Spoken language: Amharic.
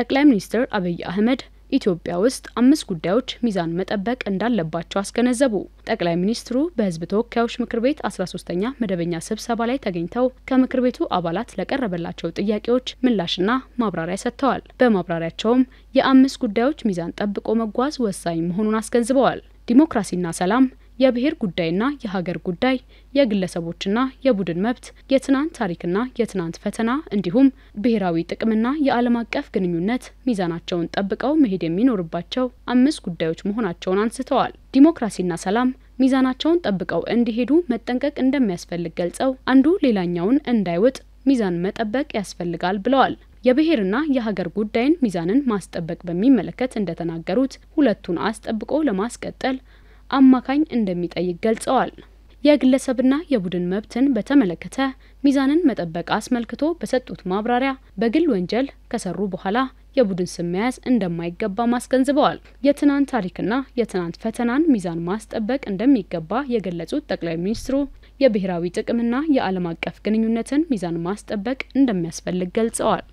ጠቅላይ ሚኒስትር አብይ አህመድ ኢትዮጵያ ውስጥ አምስት ጉዳዮች ሚዛን መጠበቅ እንዳለባቸው አስገነዘቡ። ጠቅላይ ሚኒስትሩ በሕዝብ ተወካዮች ምክር ቤት 13 ተኛ መደበኛ ስብሰባ ላይ ተገኝተው ከምክር ቤቱ አባላት ለቀረበላቸው ጥያቄዎች ምላሽና ማብራሪያ ሰጥተዋል። በማብራሪያቸውም የአምስት ጉዳዮች ሚዛን ጠብቆ መጓዝ ወሳኝ መሆኑን አስገንዝበዋል። ዲሞክራሲና ሰላም የብሔር ጉዳይና የሀገር ጉዳይ፣ የግለሰቦችና የቡድን መብት፣ የትናንት ታሪክና የትናንት ፈተና እንዲሁም ብሔራዊ ጥቅምና የዓለም አቀፍ ግንኙነት ሚዛናቸውን ጠብቀው መሄድ የሚኖርባቸው አምስት ጉዳዮች መሆናቸውን አንስተዋል። ዲሞክራሲና ሰላም ሚዛናቸውን ጠብቀው እንዲሄዱ መጠንቀቅ እንደሚያስፈልግ ገልጸው አንዱ ሌላኛውን እንዳይውጥ ሚዛን መጠበቅ ያስፈልጋል ብለዋል። የብሔርና የሀገር ጉዳይን ሚዛንን ማስጠበቅ በሚመለከት እንደተናገሩት ሁለቱን አስጠብቆ ለማስቀጠል አማካኝ እንደሚጠይቅ ገልጸዋል። የግለሰብና የቡድን መብትን በተመለከተ ሚዛንን መጠበቅ አስመልክቶ በሰጡት ማብራሪያ በግል ወንጀል ከሰሩ በኋላ የቡድን ስም መያዝ እንደማይገባ ማስገንዝበዋል። የትናንት ታሪክና የትናንት ፈተናን ሚዛን ማስጠበቅ እንደሚገባ የገለጹት ጠቅላይ ሚኒስትሩ የብሔራዊ ጥቅምና የዓለም አቀፍ ግንኙነትን ሚዛን ማስጠበቅ እንደሚያስፈልግ ገልጸዋል።